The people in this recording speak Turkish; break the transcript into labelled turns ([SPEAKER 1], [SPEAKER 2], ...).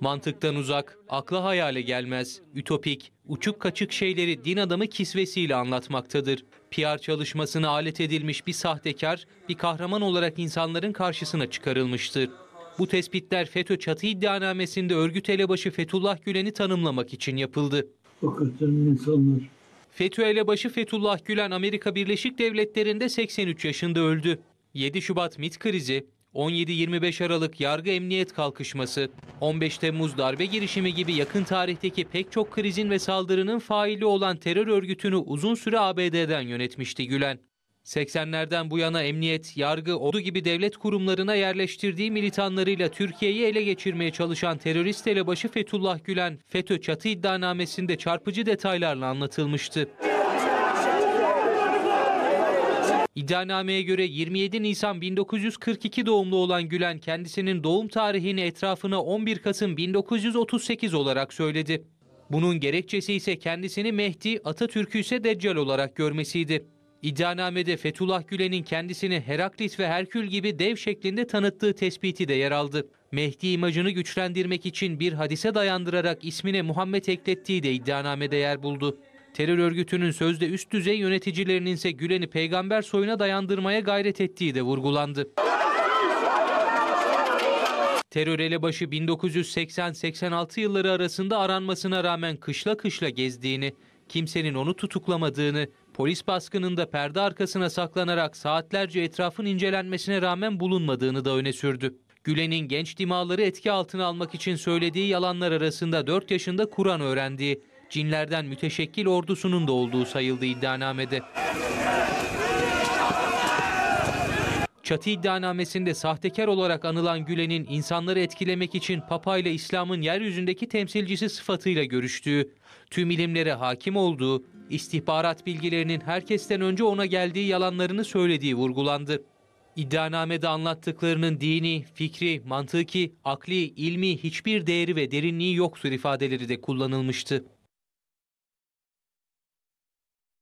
[SPEAKER 1] Mantıktan uzak, akla hayale gelmez, ütopik, uçuk kaçık şeyleri din adamı kisvesiyle anlatmaktadır. PR çalışmasına alet edilmiş bir sahtekar, bir kahraman olarak insanların karşısına çıkarılmıştır. Bu tespitler FETÖ çatı iddianamesinde örgüt elebaşı Fethullah Gülen'i tanımlamak için yapıldı. Hakikaten insanlar. FETÖ elebaşı Fethullah Gülen Amerika Birleşik Devletleri'nde 83 yaşında öldü. 7 Şubat MIT krizi, 17-25 Aralık yargı emniyet kalkışması, 15 Temmuz darbe girişimi gibi yakın tarihteki pek çok krizin ve saldırının faili olan terör örgütünü uzun süre ABD'den yönetmişti Gülen. 80'lerden bu yana emniyet, yargı, ordu gibi devlet kurumlarına yerleştirdiği militanlarıyla Türkiye'yi ele geçirmeye çalışan terörist elebaşı Fethullah Gülen, FETÖ çatı iddianamesinde çarpıcı detaylarla anlatılmıştı. İddianameye göre 27 Nisan 1942 doğumlu olan Gülen kendisinin doğum tarihini etrafına 11 Kasım 1938 olarak söyledi. Bunun gerekçesi ise kendisini Mehdi, Atatürk'ü ise Deccal olarak görmesiydi. İddianamede Fethullah Gülen'in kendisini Heraklit ve Herkül gibi dev şeklinde tanıttığı tespiti de yer aldı. Mehdi imajını güçlendirmek için bir hadise dayandırarak ismine Muhammed eklettiği de iddianamede yer buldu. Terör örgütünün sözde üst düzey yöneticilerinin ise Gülen'i peygamber soyuna dayandırmaya gayret ettiği de vurgulandı. Terör elebaşı 1980-86 yılları arasında aranmasına rağmen kışla kışla gezdiğini, kimsenin onu tutuklamadığını, polis baskınında perde arkasına saklanarak saatlerce etrafın incelenmesine rağmen bulunmadığını da öne sürdü. Gülen'in genç dimağları etki altına almak için söylediği yalanlar arasında 4 yaşında Kur'an öğrendiği, cinlerden müteşekkil ordusunun da olduğu sayıldığı iddianamede. Çatı iddianamesinde sahtekar olarak anılan Gülen'in insanları etkilemek için Papa ile İslam'ın yeryüzündeki temsilcisi sıfatıyla görüştüğü, tüm ilimlere hakim olduğu, istihbarat bilgilerinin herkesten önce ona geldiği yalanlarını söylediği vurgulandı. İddianamede anlattıklarının dini, fikri, mantıki, akli, ilmi hiçbir değeri ve derinliği yoktur ifadeleri de kullanılmıştı.